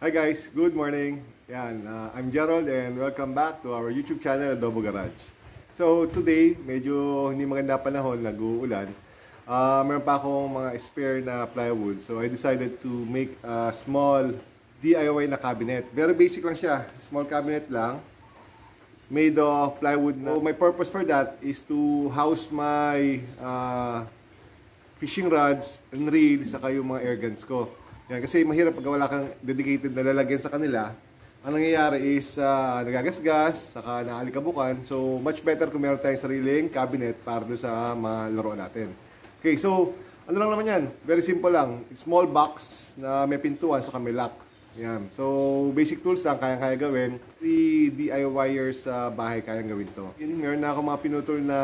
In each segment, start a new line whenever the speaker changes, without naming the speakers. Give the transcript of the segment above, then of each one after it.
Hi guys, good morning. Yan, uh, I'm Gerald and welcome back to our YouTube channel Adobo Garage. So today, medyo hindi maganda panahon, nag-uulan. Uh, meron pa akong mga spare na plywood. So I decided to make a small DIY na cabinet. Very basic lang siya, small cabinet lang. Made of plywood. Na. So my purpose for that is to house my uh, fishing rods and reel, saka yung mga air guns ko. Yan, kasi mahirap pag wala kang dedicated na lalagyan sa kanila. Ang nangyayari is uh, nagagasgas, saka naalikabukan. So, much better kung meron tayong sariling cabinet para doon sa mga laruan natin. Okay, so, ano lang naman yan? Very simple lang. Small box na may pintuan, saka may lock. Yan. So, basic tools lang, kayang kaya gawin. Three DIYers sa uh, bahay, kayang gawin to. Meron na ako mga pinutol na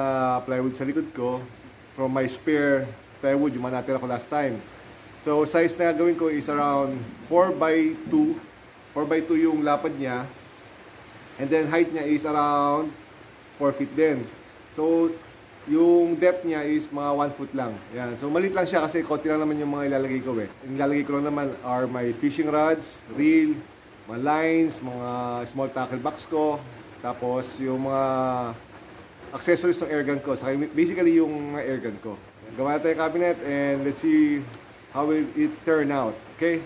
plywood sa likod ko from my spare plywood, yung mga natira ko last time. So, size na gagawin ko is around 4 by 2. 4 by 2 yung lapad niya. And then, height niya is around 4 feet din. So, yung depth niya is mga 1 foot lang. Yan. So, maliit lang siya kasi konti lang naman yung mga ilalagay ko eh. Yung ilalagay ko lang naman are my fishing rods, reel, mga lines, mga small tackle box ko. Tapos, yung mga accessories ng airgun ko. So, basically, yung airgun ko. Gawa na tayo cabinet and let's see how will it turn out okay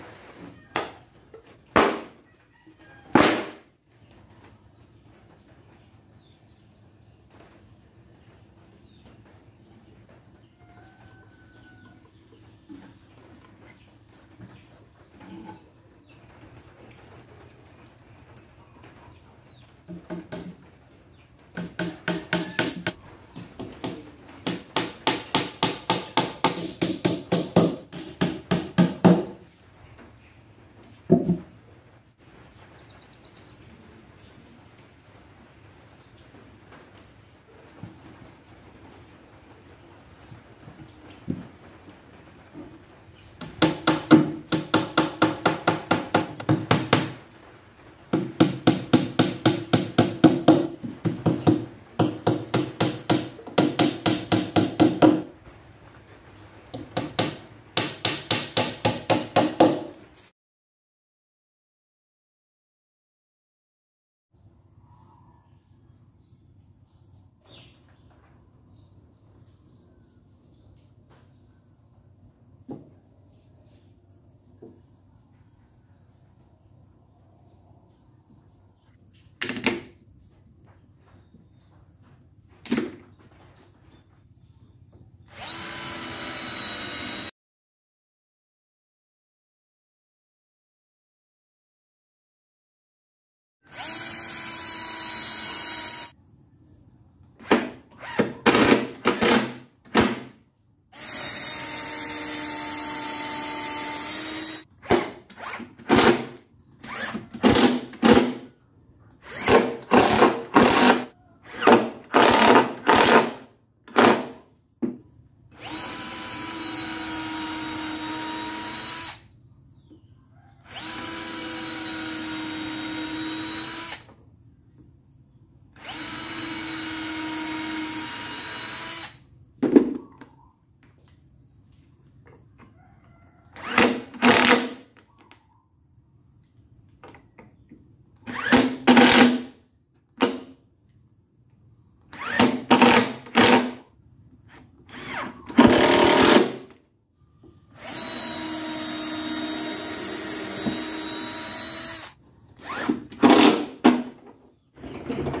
Thank you.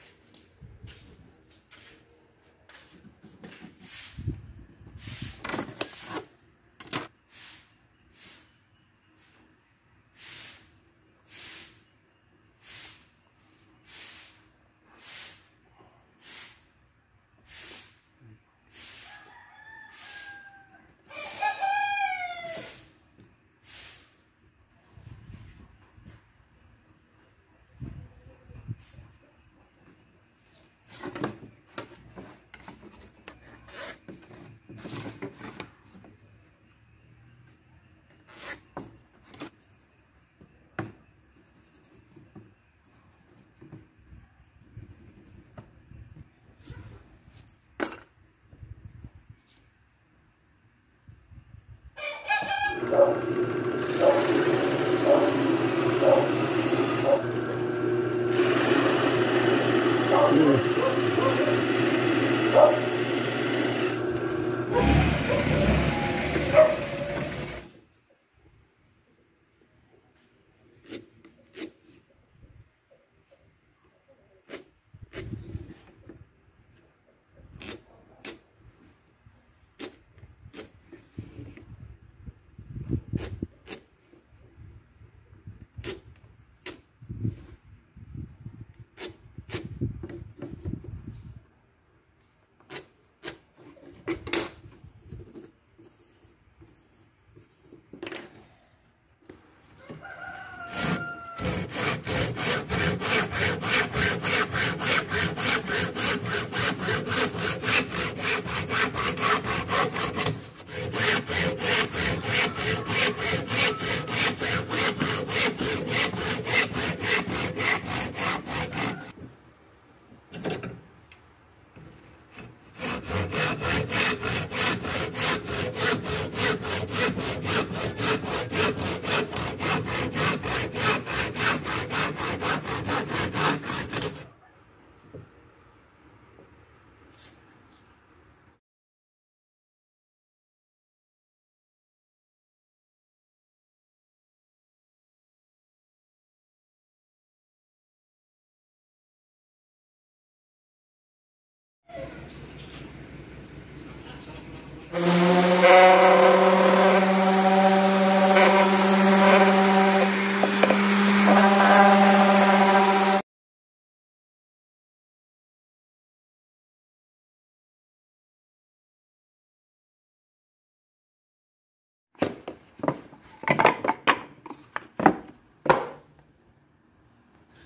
Lord.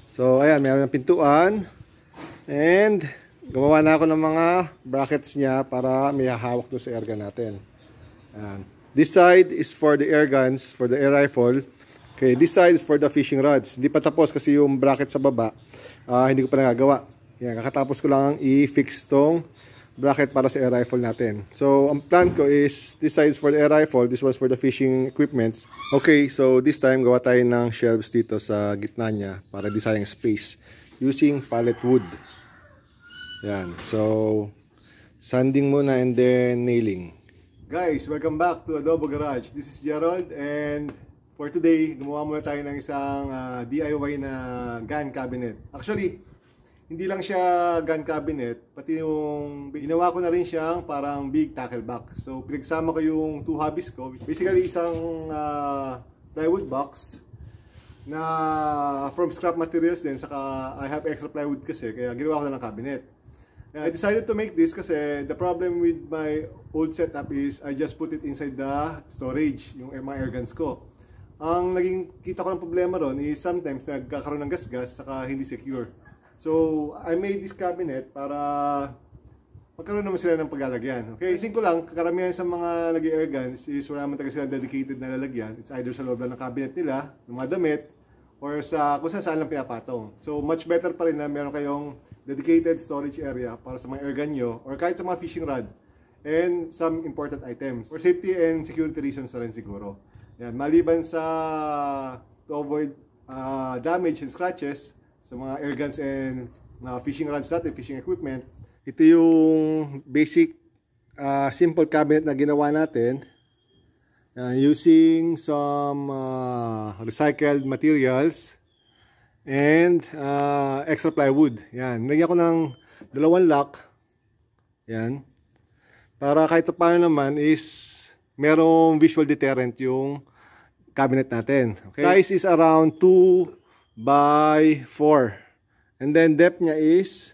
So, ayan, meron ng pintuan. And, gumawa na ako ng mga brackets niya para may hawak doon sa airgun natin. Ayan. This side is for the air guns, for the air rifle. Okay, this side is for the fishing rods. Hindi pa tapos kasi yung bracket sa baba, uh, hindi ko pa nagagawa. Yan, kakatapos ko lang i-fix tong bracket para sa air rifle natin. So, ang plan ko is, this side is for the air rifle, this was for the fishing equipments. Okay, so this time, gawa tayo ng shelves dito sa gitna niya para design space using pallet wood. Yan. So, sanding muna and then nailing. Guys, welcome back to Adobo Garage. This is Gerald and for today, gumawa muna tayo ng isang uh, ah, DIY na gun cabinet. Actually, hindi lang siya gun cabinet, pati yung ginawa ko na rin siyang parang big tackle box. So, pinagsama ko yung two hobbies ko. Basically, isang uh, plywood box na from scrap materials din, saka I have extra plywood kasi, kaya ginawa ko na ng cabinet. I decided to make this kasi the problem with my old setup is I just put it inside the storage, yung mga air guns ko. Ang naging kita ko ng problema ron is sometimes nagkakaroon ng gasgas -gas, saka hindi secure. So, I made this cabinet para magkaroon naman sila ng paglalagyan. Okay, isin ko lang, karamihan sa mga nag air guns is wala naman talaga sila dedicated na lalagyan. It's either sa loob lang ng cabinet nila, ng mga damit, or sa kung saan saan lang pinapatong. So much better pa rin na meron kayong dedicated storage area para sa mga air gun nyo or kahit sa mga fishing rod and some important items for safety and security reasons na rin siguro. Yan, maliban sa to avoid uh, damage and scratches sa mga air guns and uh, fishing rods natin, fishing equipment, ito yung basic uh, simple cabinet na ginawa natin uh, using some uh, recycled materials and uh, extra plywood. Yan. Nagyan ko ng dalawang lock. Yan. Para kahit paano naman is merong visual deterrent yung cabinet natin. Okay. Size is around 2 by 4. And then depth niya is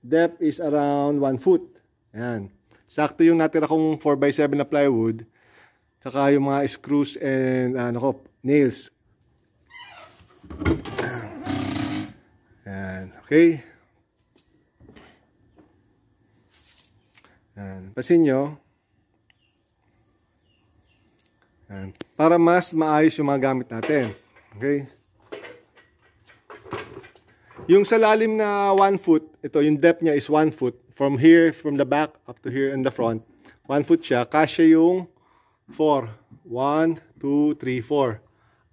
depth is around 1 foot. Yan. Sakto yung natira kong 4 by 7 na plywood Tsaka yung mga screws and ano ah, ko, nails. And okay. And pasin nyo. Ayan, para mas maayos yung mga gamit natin. Okay. Yung sa lalim na 1 foot, ito yung depth niya is 1 foot. From here, from the back up to here in the front. 1 foot siya. Kasya yung 4. 1, 2, 3, 4.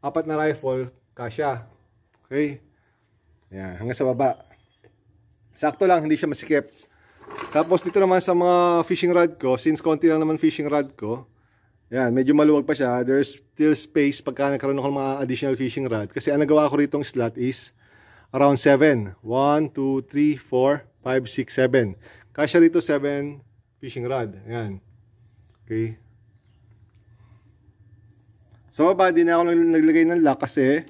Apat na rifle, kasya. Okay? Ayan, hanggang sa baba. Sakto lang, hindi siya masikip. Tapos dito naman sa mga fishing rod ko, since konti lang naman fishing rod ko, ayan, medyo maluwag pa siya. There's still space pagka nagkaroon ako ng mga additional fishing rod. Kasi ang nagawa ko rito slot is around 7. 1, 2, 3, 4, 5, 6, 7. Kasya rito 7 fishing rod. Ayan. Okay. Sa baba, din na ako naglagay ng lock kasi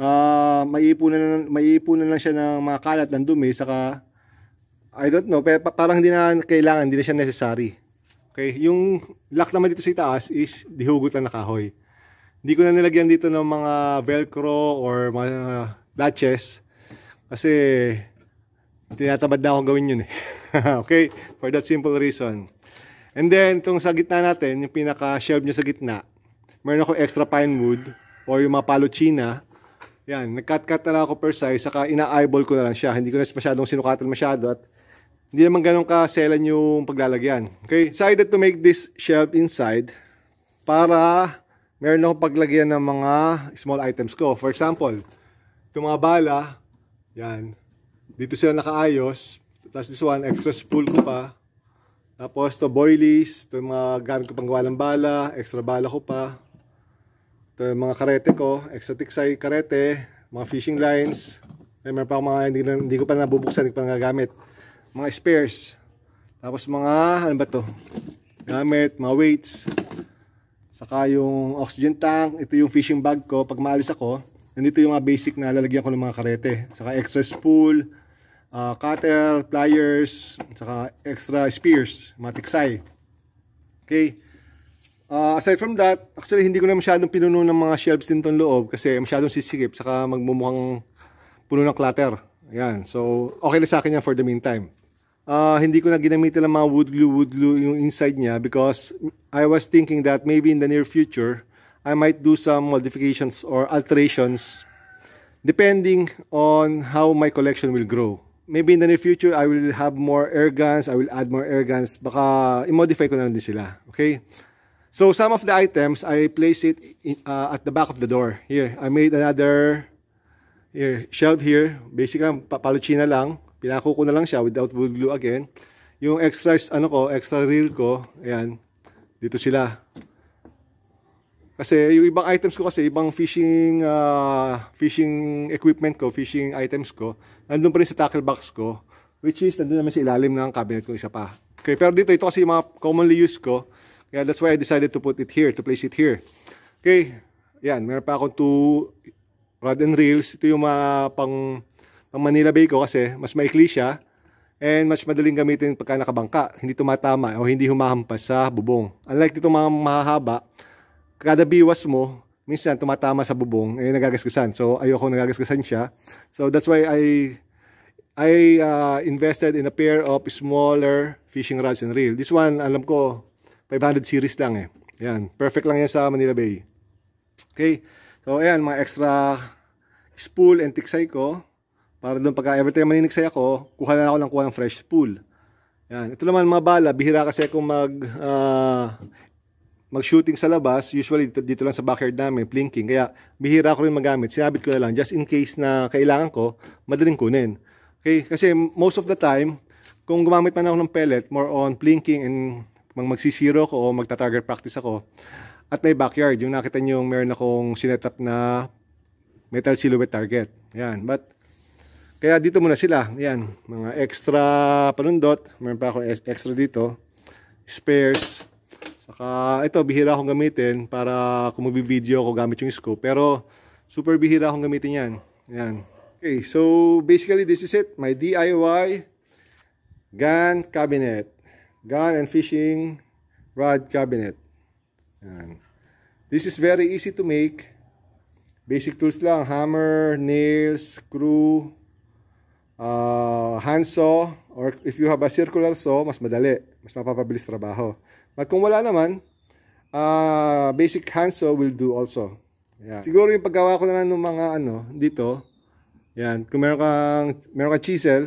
uh, maiipunan na, maiipunan lang siya ng mga kalat ng dumi, saka I don't know, pero parang hindi na kailangan, hindi na siya necessary. Okay, yung lock naman dito sa itaas is dihugot lang na kahoy. Hindi ko na nilagyan dito ng mga velcro or mga uh, latches kasi tinatabad na ako gawin yun eh. okay, for that simple reason. And then, itong sa gitna natin, yung pinaka-shelf niya sa gitna, meron ako extra pine wood or yung mga paluchina. Yan, nag-cut-cut na lang ako per size, saka ina-eyeball ko na lang siya. Hindi ko na masyadong sinukatan masyado at hindi naman ganun ka-selan yung paglalagyan. Okay, decided to make this shelf inside para meron ako paglagyan ng mga small items ko. For example, itong mga bala, yan, dito sila nakaayos. Tapos this one, extra spool ko pa. Tapos to boilies, to mga gamit ko pang gawa ng bala, extra bala ko pa. Ito yung mga karete ko, exotic sai karete, mga fishing lines. Ay, meron pa ako mga hindi, hindi ko pa nabubuksan, hindi ko pa nagagamit. Mga spares. Tapos mga, ano ba to? Gamit, mga weights. Saka yung oxygen tank, ito yung fishing bag ko. Pag maalis ako, nandito yung mga basic na lalagyan ko ng mga karete. Saka extra spool, uh, cutter, pliers, saka extra spears, mga tiksay. Okay. Uh, aside from that, actually hindi ko na masyadong pinuno ng mga shelves din tong loob kasi masyadong sisikip saka magmumukhang puno ng clutter. Ayan. So, okay na sa akin yan for the meantime. Uh, hindi ko na ginamit ng mga wood glue, wood glue yung inside niya because I was thinking that maybe in the near future, I might do some modifications or alterations depending on how my collection will grow. Maybe in the near future, I will have more air guns, I will add more air guns, baka i-modify ko na lang din sila. Okay? So some of the items, I place it in, uh, at the back of the door. Here, I made another here, shelf here. Basically, papaluchina lang. Pinako ko na lang siya without wood glue again. Yung extra, ano ko, extra reel ko, ayan, dito sila. Kasi yung ibang items ko kasi, ibang fishing, uh, fishing equipment ko, fishing items ko, nandun pa rin sa tackle box ko, which is nandun naman sa ilalim ng cabinet ko, isa pa. Okay, pero dito, ito kasi yung mga commonly used ko, Yeah, that's why I decided to put it here, to place it here. Okay, yan, meron pa akong two rod and reels. Ito yung mga pang, pang Manila Bay ko kasi mas maikli siya and mas madaling gamitin pagka nakabangka. Hindi tumatama o hindi humahampas sa bubong. Unlike itong mga mahahaba, kada biwas mo, minsan tumatama sa bubong, eh nagagasgasan. So ayoko nagagasgasan siya. So that's why I I uh, invested in a pair of smaller fishing rods and reel. This one, alam ko, 500 series lang eh. Yan, perfect lang yan sa Manila Bay. Okay, so ayan, mga extra spool and tiksay ko. Para doon pagka every time maniniksay ako, kuha na ako lang kuha ng fresh spool. Yan, ito naman mga bala, bihira kasi akong mag, uh, mag-shooting sa labas. Usually dito, dito lang sa backyard namin, plinking. Kaya bihira ko rin magamit. Sinabit ko na lang just in case na kailangan ko, madaling kunin. Okay, kasi most of the time, kung gumamit man ako ng pellet, more on plinking and mang magsisiro ko o magta-target practice ako. At may backyard, yung nakita niyo yung meron akong up na metal silhouette target. Yan, but kaya dito muna sila. Yan, mga extra panundot. Meron pa ako extra dito. Spares. Saka ito, bihira akong gamitin para kung video ako gamit yung scope. Pero super bihira akong gamitin yan. Yan. Okay, so basically this is it. My DIY gun cabinet gun and fishing rod cabinet. Yan. This is very easy to make. Basic tools lang. Hammer, nails, screw, uh, handsaw, or if you have a circular saw, mas madali. Mas mapapabilis trabaho. But kung wala naman, uh, basic handsaw will do also. Yan. Siguro yung paggawa ko na lang ng mga ano, dito, yan, kung meron kang, meron kang chisel,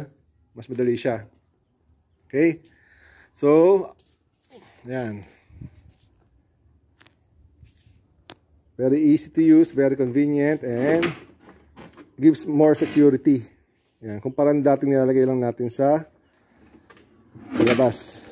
mas madali siya. Okay? So, yan. Very easy to use, very convenient, and gives more security. Yan, kumpara ng dating nilalagay lang natin sa sa labas.